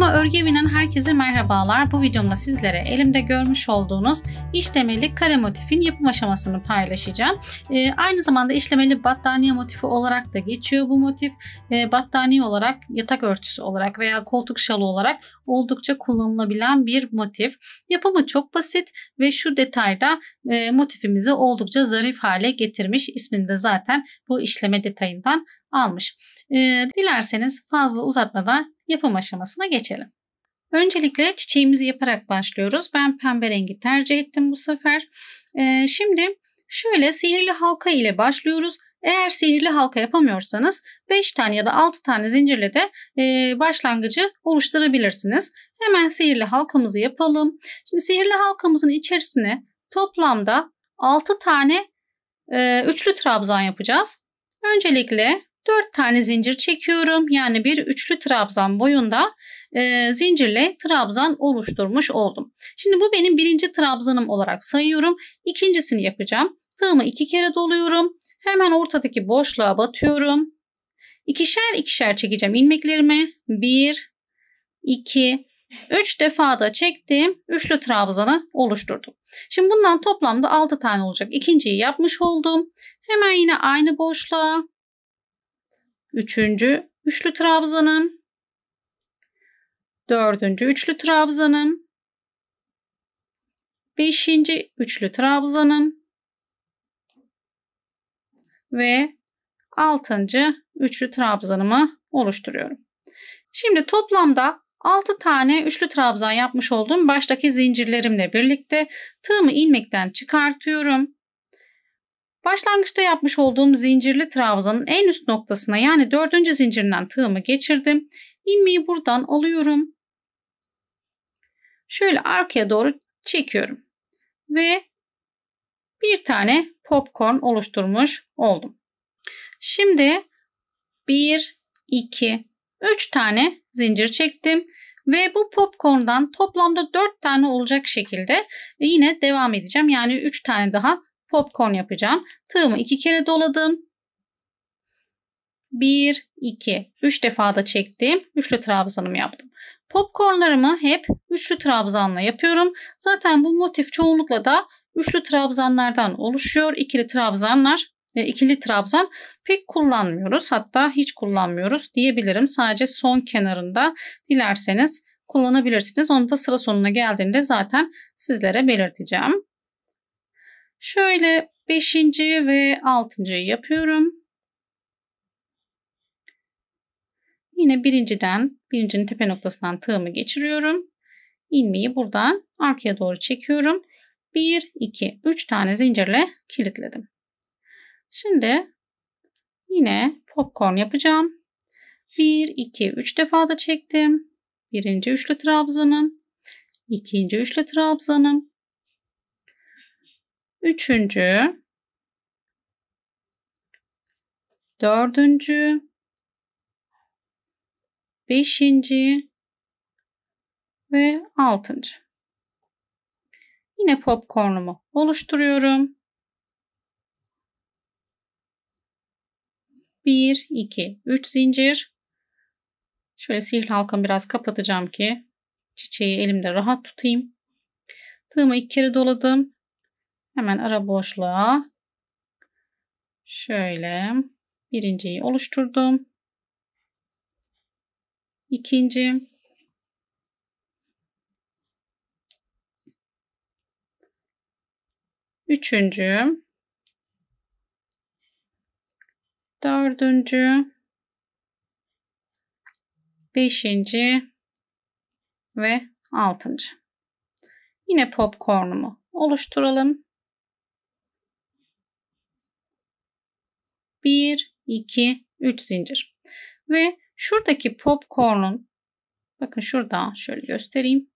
Kanalıma örgü evinden herkese merhabalar. Bu videomda sizlere elimde görmüş olduğunuz işlemeli kare motifin yapım aşamasını paylaşacağım. Ee, aynı zamanda işlemeli battaniye motifi olarak da geçiyor bu motif. Ee, battaniye olarak, yatak örtüsü olarak veya koltuk şalı olarak oldukça kullanılabilen bir motif. Yapımı çok basit ve şu detayda e, motifimizi oldukça zarif hale getirmiş. İsmini de zaten bu işleme detayından almış. Ee, dilerseniz fazla uzatmadan yapım aşamasına geçelim. Öncelikle çiçeğimizi yaparak başlıyoruz. Ben pembe rengi tercih ettim bu sefer. Ee, şimdi şöyle sihirli halka ile başlıyoruz. Eğer sihirli halka yapamıyorsanız 5 tane ya da 6 tane zincirle de e, başlangıcı oluşturabilirsiniz. Hemen sihirli halkamızı yapalım. Şimdi sihirli halkamızın içerisine toplamda 6 tane e, üçlü trabzan yapacağız. Öncelikle 4 tane zincir çekiyorum. Yani bir üçlü trabzan boyunda e, zincirle trabzan oluşturmuş oldum. Şimdi bu benim birinci trabzanım olarak sayıyorum. İkincisini yapacağım. Tığımı iki kere doluyorum. Hemen ortadaki boşluğa batıyorum. İkişer ikişer çekeceğim ilmeklerimi. 1, 2, 3 defa da çektim. Üçlü trabzanı oluşturdum. Şimdi bundan toplamda 6 tane olacak. İkinciyi yapmış oldum. Hemen yine aynı boşluğa Üçüncü üçlü trabzanım. Dördüncü üçlü trabzanım. Beşinci üçlü trabzanım. Ve altıncı üçlü trabzanımı oluşturuyorum. Şimdi toplamda 6 tane üçlü trabzan yapmış olduğum baştaki zincirlerimle birlikte tığımı ilmekten çıkartıyorum. Başlangıçta yapmış olduğum zincirli trabzanın en üst noktasına yani dördüncü zincirinden tığımı geçirdim. İlmeği buradan alıyorum. Şöyle arkaya doğru çekiyorum. Ve bir tane popcorn oluşturmuş oldum. Şimdi 1, 2, 3 tane zincir çektim. Ve bu popcorn'dan toplamda 4 tane olacak şekilde yine devam edeceğim. Yani 3 tane daha popcorn yapacağım. Tığımı iki kere doladım. Bir, iki, üç defa da çektim. Üçlü trabzanımı yaptım. Popcornlarımı hep üçlü trabzanla yapıyorum. Zaten bu motif çoğunlukla da üçlü trabzanlardan oluşuyor. İkili trabzanlar e, ikili trabzan pek kullanmıyoruz hatta hiç kullanmıyoruz diyebilirim. Sadece son kenarında dilerseniz kullanabilirsiniz. Onu da sıra sonuna geldiğinde zaten sizlere belirteceğim. Şöyle 5. ve 6. yapıyorum. Yine birinciden, birincinin tepe noktasından tığımı geçiriyorum. İlmeği buradan arkaya doğru çekiyorum. 1, 2, 3 tane zincirle kilitledim. Şimdi yine popcorn yapacağım. 1, 2, 3 defa da çektim. Birinci üçlü trabzanım. ikinci üçlü trabzanım üçüncü, dördüncü, beşinci ve altıncı. Yine popkornumu oluşturuyorum. 1, 2, 3 zincir. Şöyle sihirli halkamı biraz kapatacağım ki çiçeği elimde rahat tutayım. Tığımı iki kere doladım. Hemen ara boşluğa şöyle birinciyi oluşturdum. İkinci. Üçüncü. Dördüncü. Beşinci. Ve altıncı. Yine popcornumu oluşturalım. 1, 2, 3 zincir. Ve şuradaki popcorn'un bakın şurada şöyle göstereyim.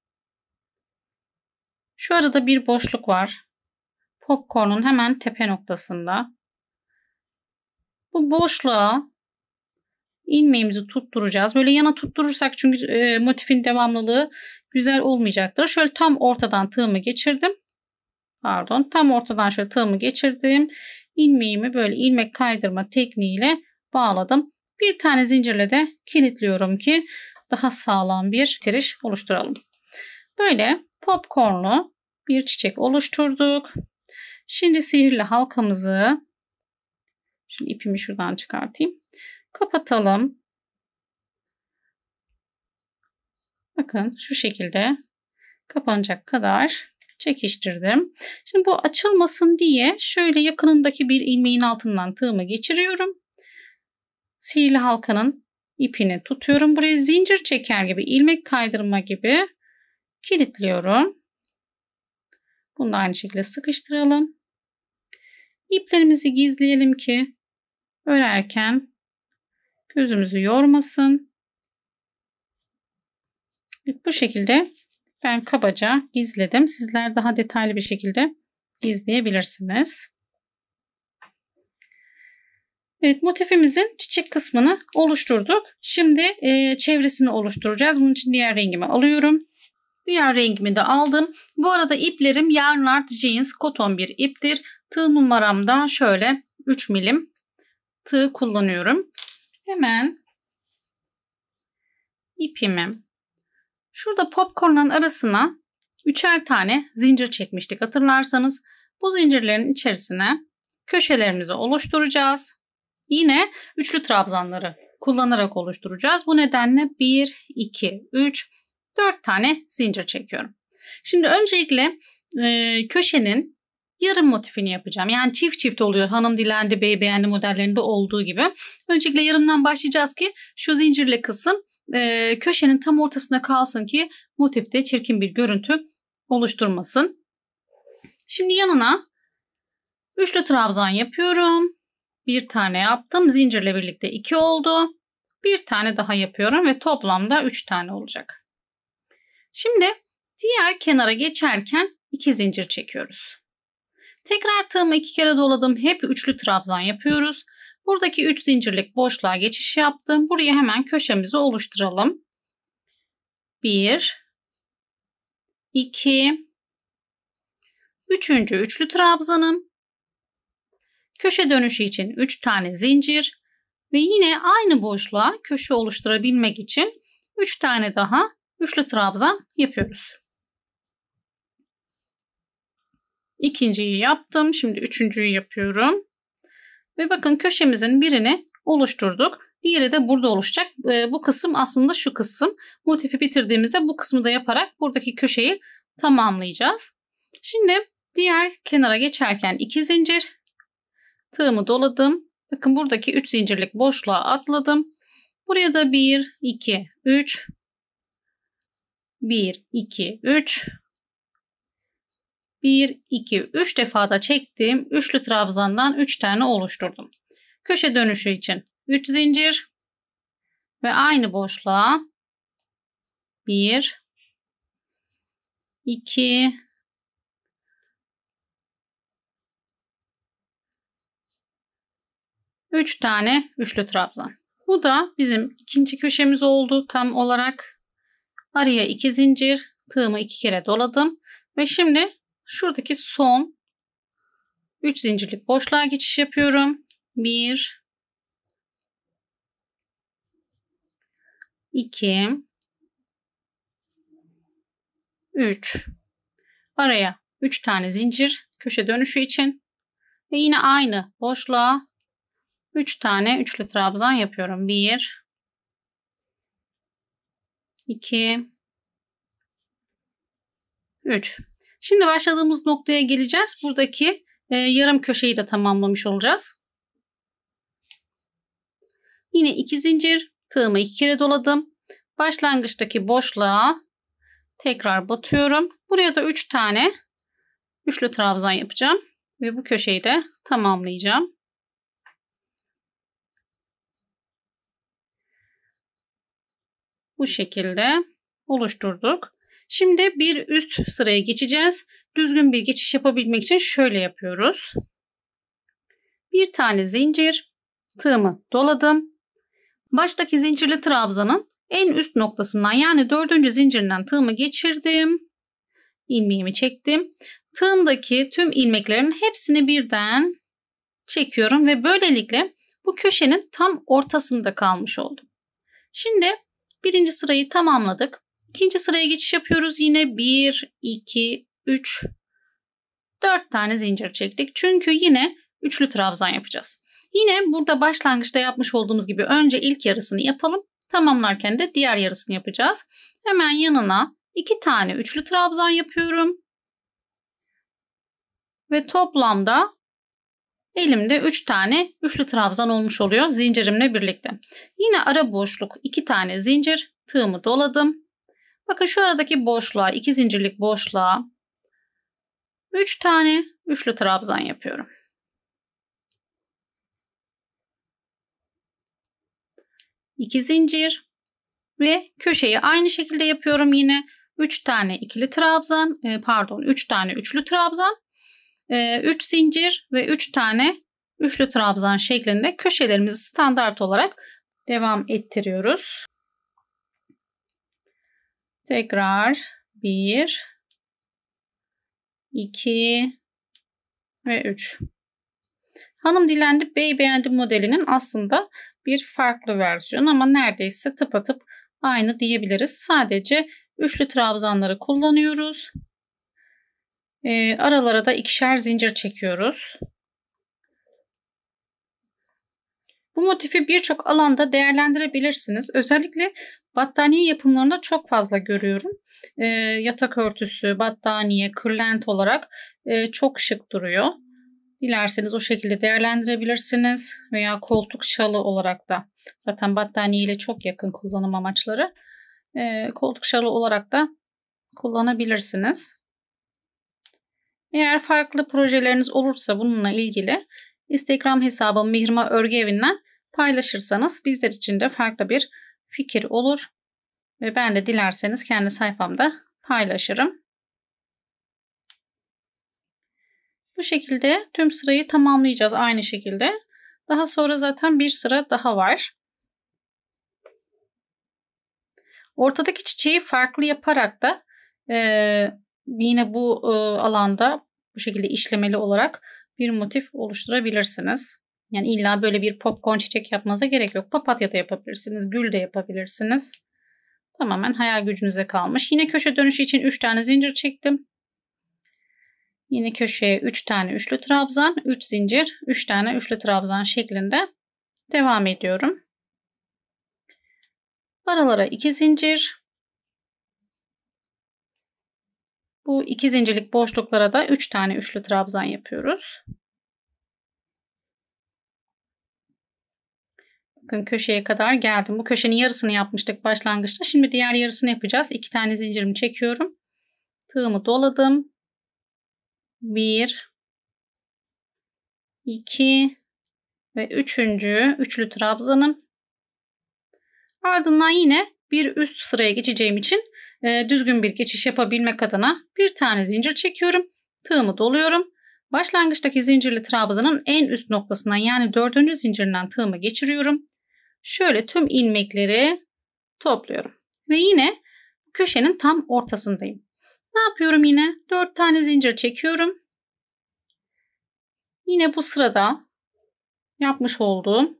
Şu arada bir boşluk var. Popcorn'un hemen tepe noktasında. Bu boşluğa ilmeğimizi tutturacağız. Böyle yana tutturursak çünkü e, motifin devamlılığı güzel olmayacaktır. Şöyle tam ortadan tığımı geçirdim pardon tam ortadan şöyle tığımı geçirdim. İlmeğimi böyle ilmek kaydırma tekniğiyle bağladım. Bir tane zincirle de kilitliyorum ki daha sağlam bir bitiriş oluşturalım. Böyle popcornlu bir çiçek oluşturduk. Şimdi sihirli halkamızı şimdi ipimi şuradan çıkartayım. Kapatalım. Bakın şu şekilde kapanacak kadar çekiştirdim. Şimdi bu açılmasın diye şöyle yakınındaki bir ilmeğin altından tığımı geçiriyorum. Sihirli halkanın ipini tutuyorum. Buraya zincir çeker gibi, ilmek kaydırma gibi kilitliyorum. Bunu da aynı şekilde sıkıştıralım. İplerimizi gizleyelim ki örerken gözümüzü yormasın. Bu şekilde ben kabaca gizledim. Sizler daha detaylı bir şekilde gizleyebilirsiniz. Evet motifimizin çiçek kısmını oluşturduk. Şimdi e, çevresini oluşturacağız. Bunun için diğer rengimi alıyorum. Diğer rengimi de aldım. Bu arada iplerim Yarnart Jeans koton bir iptir. Tığ numaram da şöyle 3 milim tığ kullanıyorum. Hemen ipimi Şurada popcorn'un arasına üçer tane zincir çekmiştik hatırlarsanız. Bu zincirlerin içerisine köşelerimizi oluşturacağız. Yine üçlü trabzanları kullanarak oluşturacağız. Bu nedenle 1, 2, 3, 4 tane zincir çekiyorum. Şimdi öncelikle e, köşenin yarım motifini yapacağım. Yani çift çift oluyor. Hanım dilendi, bey beğendi modellerinde olduğu gibi. Öncelikle yarımdan başlayacağız ki şu zincirli kısım e, köşenin tam ortasına kalsın ki motifte çirkin bir görüntü oluşturmasın. Şimdi yanına üçlü trabzan yapıyorum. Bir tane yaptım. Zincirle birlikte iki oldu. Bir tane daha yapıyorum ve toplamda üç tane olacak. Şimdi diğer kenara geçerken iki zincir çekiyoruz. Tekrar tığımı iki kere doladım. Hep üçlü trabzan yapıyoruz. Buradaki 3 zincirlik boşluğa geçiş yaptım. Buraya hemen köşemizi oluşturalım. 1 2 3. üçlü trabzanım. Köşe dönüşü için 3 tane zincir ve yine aynı boşluğa köşe oluşturabilmek için 3 tane daha üçlü trabzan yapıyoruz. İkinciyi yaptım. Şimdi üçüncüyü yapıyorum. Ve bakın köşemizin birini oluşturduk. Diğeri de burada oluşacak. E, bu kısım aslında şu kısım. Motifi bitirdiğimizde bu kısmı da yaparak buradaki köşeyi tamamlayacağız. Şimdi diğer kenara geçerken 2 zincir tığımı doladım. Bakın buradaki 3 zincirlik boşluğa atladım. Buraya da 1, 2, 3, 1, 2, 3, 1, 2, 3 defada çektiğim üçlü trabzandan 3 tane oluşturdum. Köşe dönüşü için 3 zincir ve aynı boşluğa 1, 2, 3 tane üçlü trabzan. Bu da bizim ikinci köşemiz oldu tam olarak. Araya 2 zincir, tığımı 2 kere doladım ve şimdi Şuradaki son 3 zincirlik boşluğa geçiş yapıyorum. 1 2 3 Araya 3 tane zincir köşe dönüşü için ve yine aynı boşluğa 3 tane üçlü trabzan yapıyorum. 1 2 3 Şimdi başladığımız noktaya geleceğiz. Buradaki e, yarım köşeyi de tamamlamış olacağız. Yine iki zincir tığımı iki kere doladım. Başlangıçtaki boşluğa tekrar batıyorum. Buraya da üç tane üçlü trabzan yapacağım ve bu köşeyi de tamamlayacağım. Bu şekilde oluşturduk. Şimdi bir üst sıraya geçeceğiz. Düzgün bir geçiş yapabilmek için şöyle yapıyoruz. Bir tane zincir, tığımı doladım. Baştaki zincirli trabzanın en üst noktasından yani dördüncü zincirinden tığımı geçirdim. İlmeğimi çektim. Tığımdaki tüm ilmeklerin hepsini birden çekiyorum ve böylelikle bu köşenin tam ortasında kalmış oldum. Şimdi birinci sırayı tamamladık. İkinci sıraya geçiş yapıyoruz. Yine 1, 2, 3, 4 tane zincir çektik. Çünkü yine üçlü trabzan yapacağız. Yine burada başlangıçta yapmış olduğumuz gibi önce ilk yarısını yapalım. Tamamlarken de diğer yarısını yapacağız. Hemen yanına 2 tane üçlü trabzan yapıyorum. Ve toplamda elimde 3 üç tane üçlü trabzan olmuş oluyor zincirimle birlikte. Yine ara boşluk 2 tane zincir tığımı doladım. Bakın şu aradaki boşluğa, iki zincirlik boşluğa 3 tane üçlü trabzan yapıyorum. İki zincir ve köşeyi aynı şekilde yapıyorum yine. 3 tane ikili trabzan, e, pardon 3 tane üçlü trabzan, 3 e, zincir ve 3 tane üçlü trabzan şeklinde köşelerimizi standart olarak devam ettiriyoruz. Tekrar bir, iki ve üç. Hanım Dilendi Bey Beğendi modelinin aslında bir farklı versiyon ama neredeyse tıpatıp aynı diyebiliriz. Sadece üçlü trabzanları kullanıyoruz. E, aralara da ikişer zincir çekiyoruz. Bu motifi birçok alanda değerlendirebilirsiniz. Özellikle Battaniye yapımlarında çok fazla görüyorum. E, yatak örtüsü, battaniye, kırlent olarak e, çok şık duruyor. Dilerseniz o şekilde değerlendirebilirsiniz veya koltuk şalı olarak da zaten battaniye ile çok yakın kullanım amaçları e, koltuk şalı olarak da kullanabilirsiniz. Eğer farklı projeleriniz olursa bununla ilgili Instagram hesabım Mihrim'a Örgü Evi'nden paylaşırsanız bizler için de farklı bir fikir olur ve ben de dilerseniz kendi sayfamda paylaşırım. Bu şekilde tüm sırayı tamamlayacağız aynı şekilde. Daha sonra zaten bir sıra daha var. Ortadaki çiçeği farklı yaparak da e, yine bu e, alanda bu şekilde işlemeli olarak bir motif oluşturabilirsiniz. Yani illa böyle bir popcorn çiçek yapmanıza gerek yok. Papatya da yapabilirsiniz, gül de yapabilirsiniz. Tamamen hayal gücünüze kalmış. Yine köşe dönüşü için 3 tane zincir çektim. Yine köşeye 3 üç tane üçlü trabzan, 3 üç zincir, 3 üç tane üçlü trabzan şeklinde devam ediyorum. Aralara 2 zincir. Bu 2 zincirlik boşluklara da 3 üç tane üçlü trabzan yapıyoruz. Bakın köşeye kadar geldim. Bu köşenin yarısını yapmıştık başlangıçta. Şimdi diğer yarısını yapacağız. İki tane zincirimi çekiyorum. Tığımı doladım. Bir, iki ve üçüncü üçlü trabzanım. Ardından yine bir üst sıraya geçeceğim için e, düzgün bir geçiş yapabilmek adına bir tane zincir çekiyorum. Tığımı doluyorum. Başlangıçtaki zincirli trabzanın en üst noktasından yani dördüncü zincirinden tığımı geçiriyorum şöyle tüm ilmekleri topluyorum. Ve yine köşenin tam ortasındayım. Ne yapıyorum yine? 4 tane zincir çekiyorum. Yine bu sırada yapmış olduğum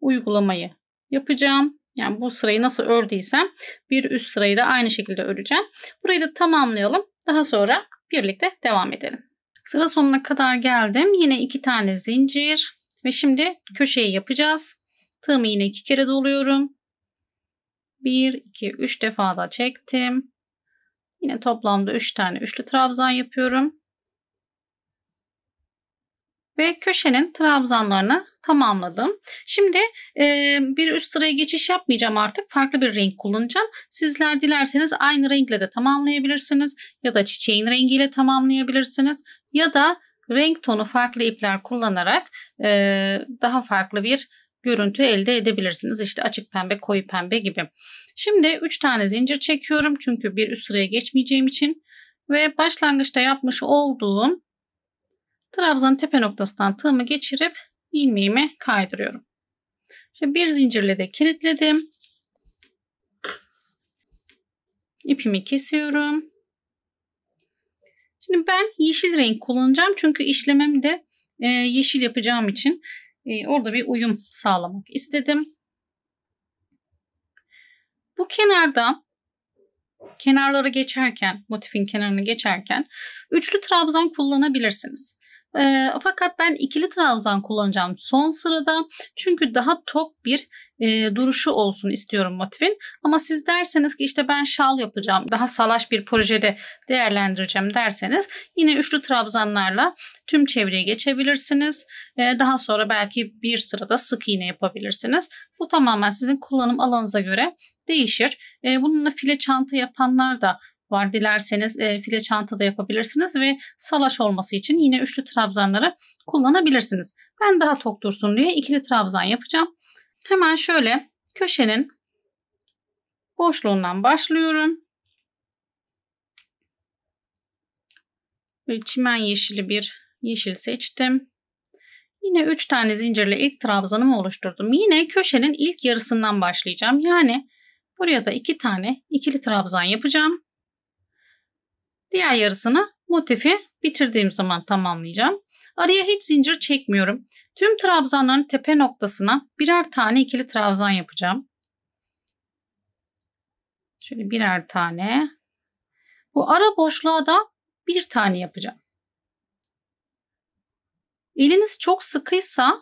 uygulamayı yapacağım. Yani bu sırayı nasıl ördüysem bir üst sırayı da aynı şekilde öreceğim. Burayı da tamamlayalım. Daha sonra birlikte devam edelim. Sıra sonuna kadar geldim. Yine iki tane zincir ve şimdi köşeyi yapacağız. Tığımı yine iki kere doluyorum. 1, 2, 3 defa da çektim. Yine toplamda 3 tane üçlü trabzan yapıyorum. Ve köşenin trabzanlarını tamamladım. Şimdi e, bir üst sıraya geçiş yapmayacağım artık. Farklı bir renk kullanacağım. Sizler dilerseniz aynı renkle de tamamlayabilirsiniz. Ya da çiçeğin rengiyle tamamlayabilirsiniz. Ya da renk tonu farklı ipler kullanarak e, daha farklı bir görüntü elde edebilirsiniz. İşte açık pembe, koyu pembe gibi. Şimdi 3 tane zincir çekiyorum çünkü bir üst sıraya geçmeyeceğim için ve başlangıçta yapmış olduğum trabzanın tepe noktasından tığımı geçirip ilmeğimi kaydırıyorum. Şimdi bir zincirle de kilitledim. İpimi kesiyorum. Şimdi ben yeşil renk kullanacağım çünkü işlemem de e, yeşil yapacağım için ee, orada bir uyum sağlamak istedim. Bu kenarda kenarlara geçerken, motifin kenarını geçerken üçlü trabzan kullanabilirsiniz. E, fakat ben ikili trabzan kullanacağım son sırada. Çünkü daha tok bir e, duruşu olsun istiyorum motifin. Ama siz derseniz ki işte ben şal yapacağım, daha salaş bir projede değerlendireceğim derseniz yine üçlü trabzanlarla tüm çevreye geçebilirsiniz. E, daha sonra belki bir sırada sık iğne yapabilirsiniz. Bu tamamen sizin kullanım alanınıza göre değişir. E, bununla file çanta yapanlar da var. Dilerseniz e, file çanta da yapabilirsiniz ve salaş olması için yine üçlü trabzanları kullanabilirsiniz. Ben daha tok dursun diye ikili trabzan yapacağım. Hemen şöyle köşenin boşluğundan başlıyorum. Böyle çimen yeşili bir yeşil seçtim. Yine 3 tane zincirle ilk trabzanımı oluşturdum. Yine köşenin ilk yarısından başlayacağım. Yani buraya da 2 iki tane ikili trabzan yapacağım. Diğer yarısını motifi bitirdiğim zaman tamamlayacağım. Araya hiç zincir çekmiyorum. Tüm trabzanların tepe noktasına birer tane ikili trabzan yapacağım. Şöyle birer tane. Bu ara boşluğa da bir tane yapacağım. Eliniz çok sıkıysa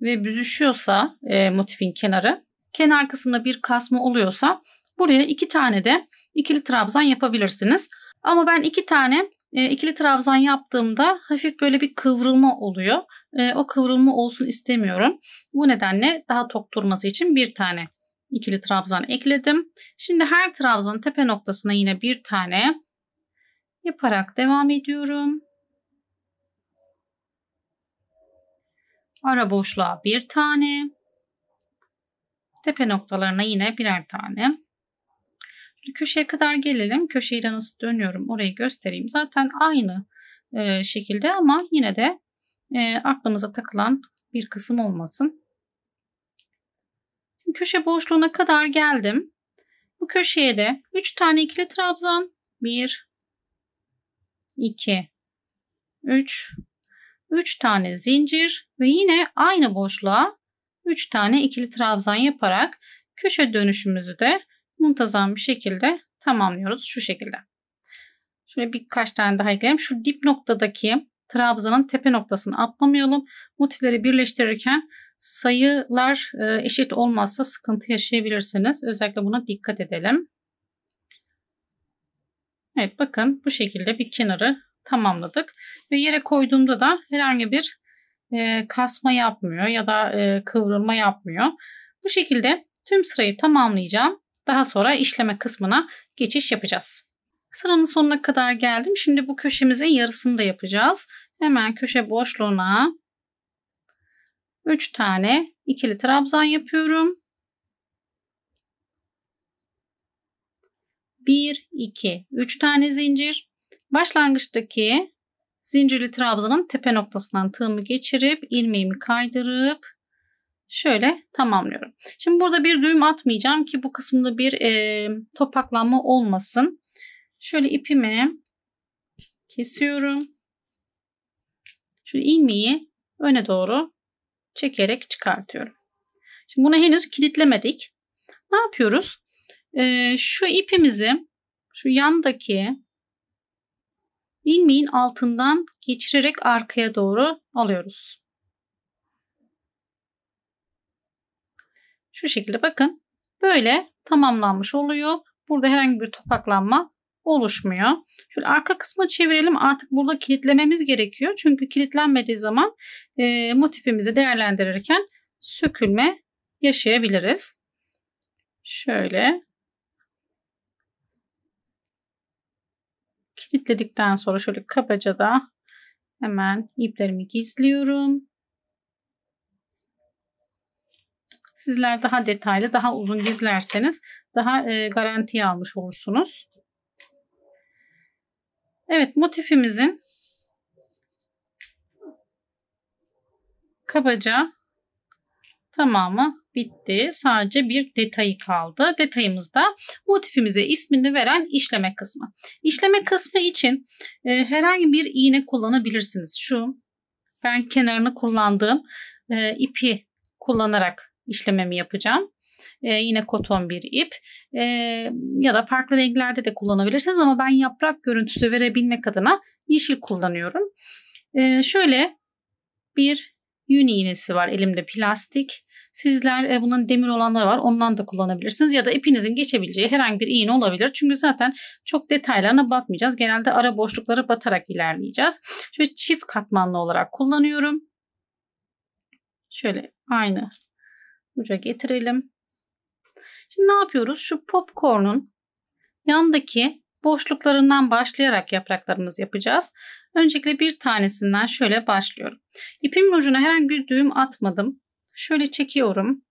ve büzüşüyorsa e, motifin kenarı, kenar kısmında bir kasma oluyorsa buraya iki tane de ikili trabzan yapabilirsiniz. Ama ben iki tane e, ikili trabzan yaptığımda hafif böyle bir kıvrılma oluyor. E, o kıvrılma olsun istemiyorum. Bu nedenle daha tok durması için bir tane ikili trabzan ekledim. Şimdi her trabzanın tepe noktasına yine bir tane yaparak devam ediyorum. Ara boşluğa bir tane. Tepe noktalarına yine birer tane. Köşeye kadar gelelim. Köşeyi de nasıl dönüyorum orayı göstereyim. Zaten aynı e, şekilde ama yine de e, aklımıza takılan bir kısım olmasın. Köşe boşluğuna kadar geldim. Bu köşeye de 3 tane ikili trabzan. 1, 2, 3, 3 tane zincir ve yine aynı boşluğa 3 tane ikili trabzan yaparak köşe dönüşümüzü de muntazam bir şekilde tamamlıyoruz şu şekilde. Şöyle birkaç tane daha ekleyelim. Şu dip noktadaki trabzanın tepe noktasını atlamayalım. Motifleri birleştirirken sayılar e, eşit olmazsa sıkıntı yaşayabilirsiniz. Özellikle buna dikkat edelim. Evet bakın bu şekilde bir kenarı tamamladık. Ve yere koyduğumda da herhangi bir e, kasma yapmıyor ya da e, kıvrılma yapmıyor. Bu şekilde tüm sırayı tamamlayacağım. Daha sonra işleme kısmına geçiş yapacağız. Sıranın sonuna kadar geldim. Şimdi bu köşemizin yarısını da yapacağız. Hemen köşe boşluğuna 3 tane ikili trabzan yapıyorum. 1, 2, 3 tane zincir. Başlangıçtaki zincirli trabzanın tepe noktasından tığımı geçirip ilmeğimi kaydırıp şöyle tamamlıyorum. Şimdi burada bir düğüm atmayacağım ki bu kısımda bir e, topaklanma olmasın. Şöyle ipimi kesiyorum. Şöyle ilmeği öne doğru çekerek çıkartıyorum. Şimdi bunu henüz kilitlemedik. Ne yapıyoruz? Ee, şu ipimizi şu yandaki ilmeğin altından geçirerek arkaya doğru alıyoruz. Şu şekilde bakın. Böyle tamamlanmış oluyor. Burada herhangi bir topaklanma oluşmuyor. Şöyle arka kısma çevirelim. Artık burada kilitlememiz gerekiyor. Çünkü kilitlenmediği zaman e, motifimizi değerlendirirken sökülme yaşayabiliriz. Şöyle kilitledikten sonra şöyle kabaca da hemen iplerimi gizliyorum. Sizler daha detaylı, daha uzun gizlerseniz daha e, garantiye almış olursunuz. Evet motifimizin kabaca tamamı bitti. Sadece bir detayı kaldı. Detayımız da motifimize ismini veren işleme kısmı. İşleme kısmı için e, herhangi bir iğne kullanabilirsiniz. Şu ben kenarını kullandığım e, ipi kullanarak işlememi yapacağım. Ee, yine koton bir ip ee, ya da farklı renklerde de kullanabilirsiniz ama ben yaprak görüntüsü verebilmek adına yeşil kullanıyorum. Ee, şöyle bir yün iğnesi var elimde plastik. Sizler e, bunun demir olanları var ondan da kullanabilirsiniz ya da ipinizin geçebileceği herhangi bir iğne olabilir. Çünkü zaten çok detaylarına batmayacağız. Genelde ara boşluklara batarak ilerleyeceğiz. Şöyle çift katmanlı olarak kullanıyorum. Şöyle aynı uca getirelim. Şimdi ne yapıyoruz? Şu popcorn'un yandaki boşluklarından başlayarak yapraklarımızı yapacağız. Öncelikle bir tanesinden şöyle başlıyorum. İpimin ucuna herhangi bir düğüm atmadım. Şöyle çekiyorum.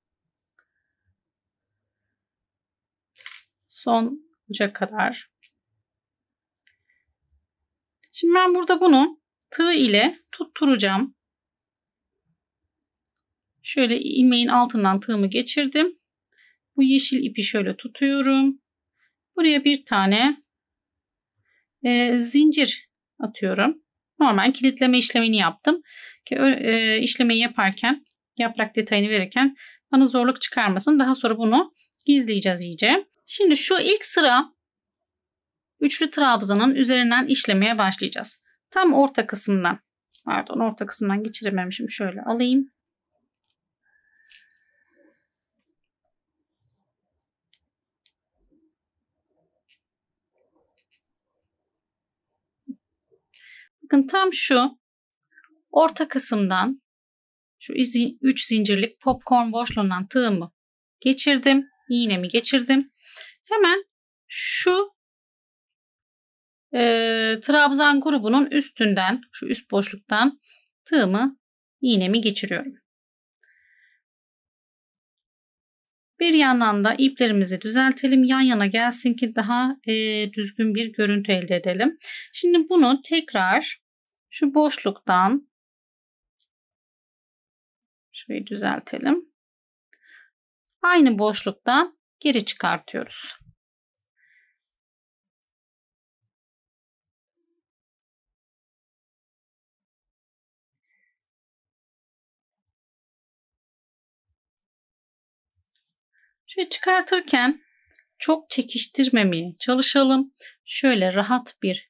Son uca kadar. Şimdi ben burada bunu tığ ile tutturacağım. Şöyle ilmeğin altından tığımı geçirdim. Bu yeşil ipi şöyle tutuyorum. Buraya bir tane e, zincir atıyorum. Normal kilitleme işlemini yaptım. Ki, e, işlemeyi yaparken yaprak detayını verirken bana zorluk çıkarmasın. Daha sonra bunu gizleyeceğiz iyice. Şimdi şu ilk sıra üçlü trabzanın üzerinden işlemeye başlayacağız. Tam orta kısımdan pardon orta kısımdan geçirememişim şöyle alayım. Bakın tam şu orta kısımdan şu 3 zincirlik popcorn boşluğundan tığımı geçirdim. iğnemi geçirdim. Hemen şu e, trabzan grubunun üstünden şu üst boşluktan tığımı iğnemi geçiriyorum. Bir yandan da iplerimizi düzeltelim yan yana gelsin ki daha e, düzgün bir görüntü elde edelim. Şimdi bunu tekrar şu boşluktan şöyle düzeltelim. Aynı boşlukta geri çıkartıyoruz. Şöyle çıkartırken çok çekiştirmemeye çalışalım. Şöyle rahat bir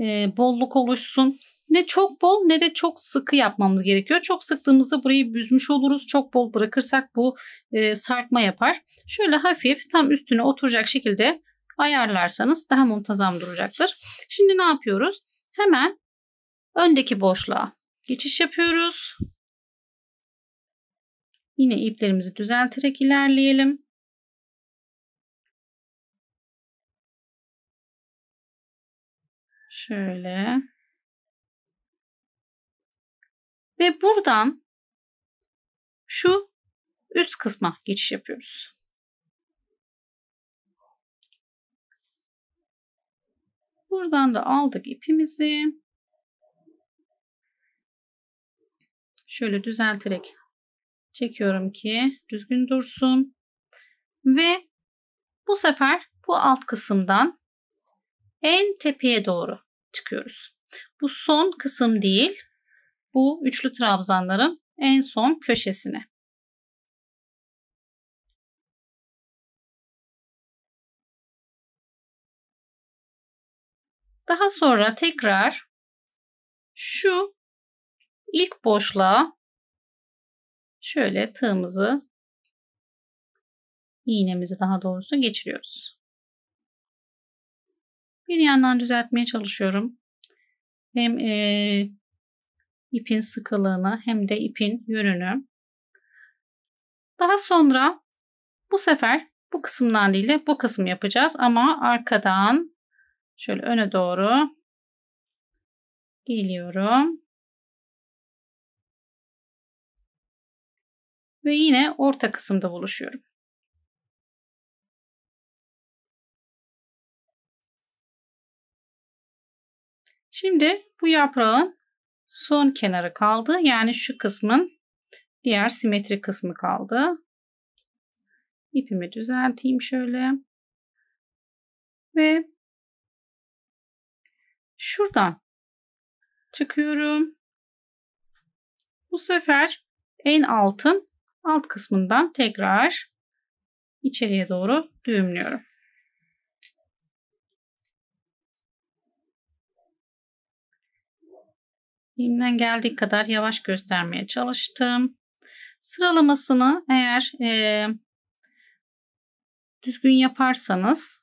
e, bolluk oluşsun. Ne çok bol ne de çok sıkı yapmamız gerekiyor. Çok sıktığımızda burayı büzmüş oluruz. Çok bol bırakırsak bu e, sarkma yapar. Şöyle hafif tam üstüne oturacak şekilde ayarlarsanız daha muntazam duracaktır. Şimdi ne yapıyoruz? Hemen öndeki boşluğa geçiş yapıyoruz. Yine iplerimizi düzelterek ilerleyelim. Şöyle. Ve buradan şu üst kısma geçiş yapıyoruz. Buradan da aldık ipimizi. Şöyle düzelterek çekiyorum ki düzgün dursun. Ve bu sefer bu alt kısımdan en tepeye doğru çıkıyoruz. Bu son kısım değil. Bu üçlü trabzanların en son köşesine. Daha sonra tekrar şu ilk boşluğa şöyle tığımızı iğnemizi daha doğrusu geçiriyoruz. Bir yandan düzeltmeye çalışıyorum. Hem e, ipin sıkılığını hem de ipin yönünü. Daha sonra bu sefer bu kısımdan değil de bu kısmı yapacağız ama arkadan şöyle öne doğru geliyorum. ve yine orta kısımda buluşuyorum. Şimdi bu yaprağın son kenarı kaldı. Yani şu kısmın diğer simetri kısmı kaldı. İpimi düzelteyim şöyle. Ve şuradan çıkıyorum. Bu sefer en altın alt kısmından tekrar içeriye doğru düğümlüyorum. Elimden geldiği kadar yavaş göstermeye çalıştım. Sıralamasını eğer e, düzgün yaparsanız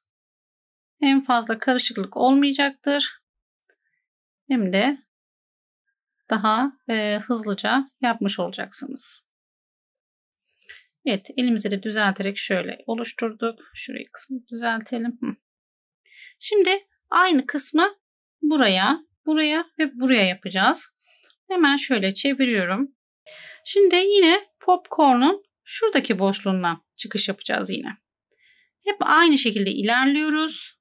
en fazla karışıklık olmayacaktır hem de daha e, hızlıca yapmış olacaksınız. Evet elimizi de düzelterek şöyle oluşturduk. Şurayı kısmı düzeltelim. Şimdi aynı kısmı buraya, buraya ve buraya yapacağız. Hemen şöyle çeviriyorum. Şimdi yine popcorn'un şuradaki boşluğundan çıkış yapacağız yine. Hep aynı şekilde ilerliyoruz.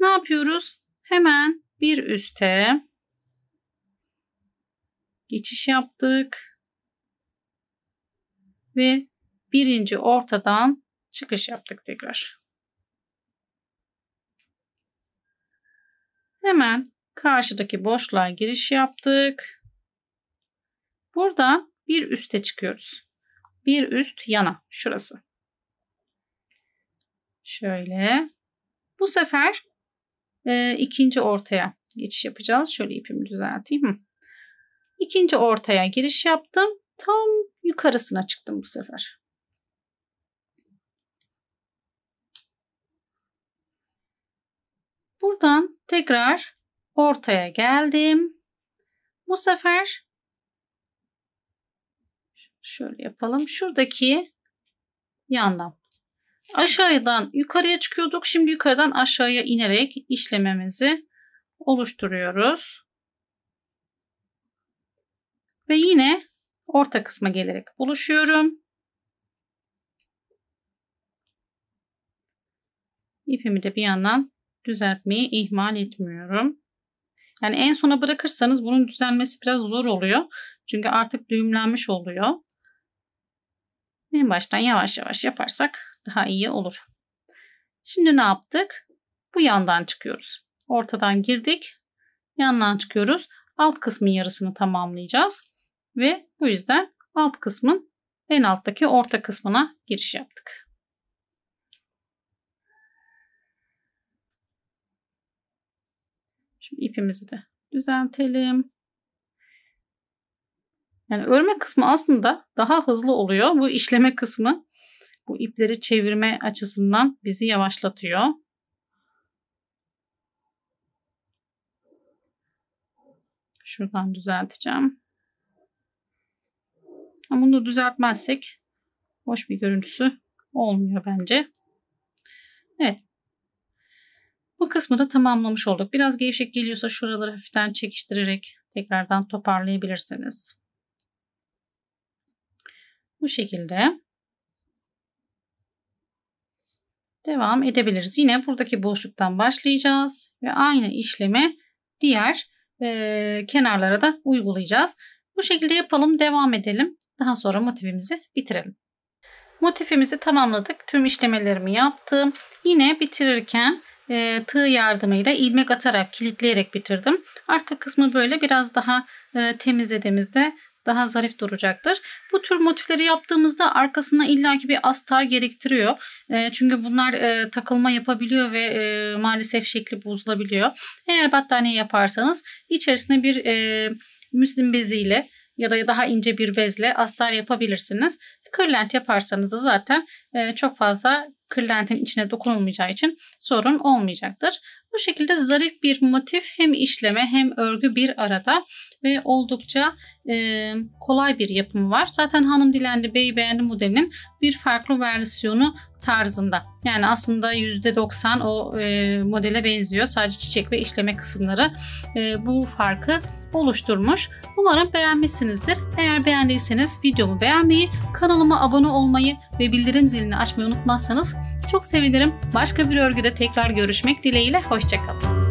Ne yapıyoruz? Hemen bir üste geçiş yaptık ve birinci ortadan çıkış yaptık tekrar. Hemen karşıdaki boşluğa giriş yaptık. Burada bir üste çıkıyoruz. Bir üst yana şurası. Şöyle. Bu sefer e, ikinci ortaya geçiş yapacağız. Şöyle ipimi düzelteyim. İkinci ortaya giriş yaptım. Tam yukarısına çıktım bu sefer. Buradan tekrar ortaya geldim. Bu sefer şöyle yapalım. Şuradaki yandan aşağıdan yukarıya çıkıyorduk. Şimdi yukarıdan aşağıya inerek işlememizi oluşturuyoruz. Ve yine orta kısma gelerek buluşuyorum. İpimi de bir yandan düzeltmeyi ihmal etmiyorum. Yani en sona bırakırsanız bunun düzelmesi biraz zor oluyor. Çünkü artık düğümlenmiş oluyor. En baştan yavaş yavaş yaparsak daha iyi olur. Şimdi ne yaptık? Bu yandan çıkıyoruz. Ortadan girdik. Yandan çıkıyoruz. Alt kısmın yarısını tamamlayacağız ve bu yüzden alt kısmın en alttaki orta kısmına giriş yaptık. Şimdi ipimizi de düzeltelim. Yani örme kısmı aslında daha hızlı oluyor. Bu işleme kısmı bu ipleri çevirme açısından bizi yavaşlatıyor. Şuradan düzelteceğim. Bunu düzeltmezsek hoş bir görüntüsü olmuyor bence. Evet. Bu kısmı da tamamlamış olduk. Biraz gevşek geliyorsa şuraları hafiften çekiştirerek tekrardan toparlayabilirsiniz. Bu şekilde devam edebiliriz. Yine buradaki boşluktan başlayacağız ve aynı işlemi diğer e, kenarlara da uygulayacağız. Bu şekilde yapalım, devam edelim. Daha sonra motifimizi bitirelim. Motifimizi tamamladık. Tüm işlemlerimi yaptım. Yine bitirirken e, tığ yardımıyla ilmek atarak kilitleyerek bitirdim. Arka kısmı böyle biraz daha e, temizlediğimizde daha zarif duracaktır. Bu tür motifleri yaptığımızda arkasına illaki bir astar gerektiriyor. E, çünkü bunlar e, takılma yapabiliyor ve e, maalesef şekli bozulabiliyor. Eğer battaniye yaparsanız içerisine bir e, müslim beziyle ya da daha ince bir bezle astar yapabilirsiniz. Kırlent yaparsanız da zaten e, çok fazla kırlentin içine dokunulmayacağı için sorun olmayacaktır. Bu şekilde zarif bir motif hem işleme hem örgü bir arada ve oldukça e, kolay bir yapımı var. Zaten hanım dilendi beyi beğendi modelinin bir farklı versiyonu tarzında. Yani aslında %90 o e, modele benziyor. Sadece çiçek ve işleme kısımları e, bu farkı oluşturmuş. Umarım beğenmişsinizdir. Eğer beğendiyseniz videomu beğenmeyi, kanalıma abone olmayı ve bildirim zilini açmayı unutmazsanız çok sevinirim. Başka bir örgüde tekrar görüşmek dileğiyle, hoşçakalın.